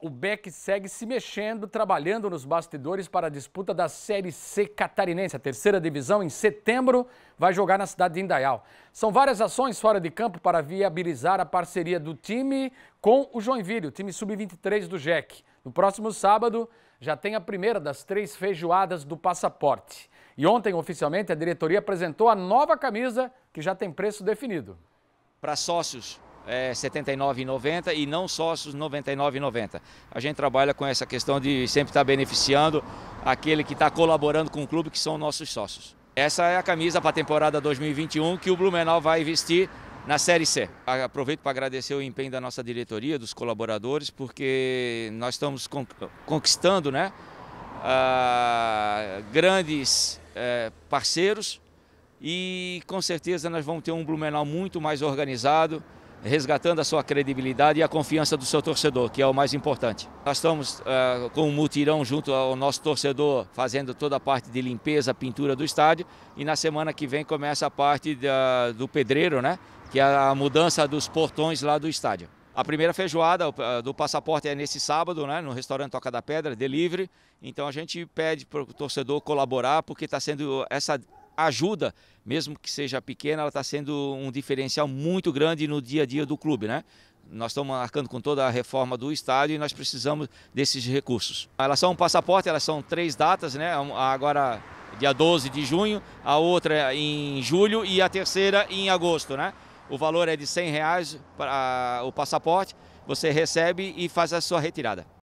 O Beck segue se mexendo, trabalhando nos bastidores para a disputa da Série C catarinense, a terceira divisão, em setembro, vai jogar na cidade de Indaial. São várias ações fora de campo para viabilizar a parceria do time com o Joinville, o time sub-23 do Jack. No próximo sábado, já tem a primeira das três feijoadas do passaporte. E ontem, oficialmente, a diretoria apresentou a nova camisa, que já tem preço definido. Para sócios, é, 79,90 e não sócios 99,90. A gente trabalha com essa questão de sempre estar beneficiando aquele que está colaborando com o clube, que são nossos sócios. Essa é a camisa para a temporada 2021 que o Blumenau vai vestir na Série C. Aproveito para agradecer o empenho da nossa diretoria, dos colaboradores, porque nós estamos conquistando né, ah, grandes eh, parceiros e com certeza nós vamos ter um Blumenau muito mais organizado, resgatando a sua credibilidade e a confiança do seu torcedor, que é o mais importante. Nós estamos uh, com um mutirão junto ao nosso torcedor, fazendo toda a parte de limpeza, pintura do estádio, e na semana que vem começa a parte da, do pedreiro, né? que é a mudança dos portões lá do estádio. A primeira feijoada eh, do passaporte é nesse sábado, né, no restaurante Toca da Pedra, delivery. Então a gente pede para o torcedor colaborar, porque está sendo essa ajuda, mesmo que seja pequena, ela está sendo um diferencial muito grande no dia a dia do clube, né? Nós estamos marcando com toda a reforma do estádio e nós precisamos desses recursos. Elas são um passaporte, elas são três datas, né? Agora dia 12 de junho, a outra em julho e a terceira em agosto, né? O valor é de R$ reais para o passaporte, você recebe e faz a sua retirada.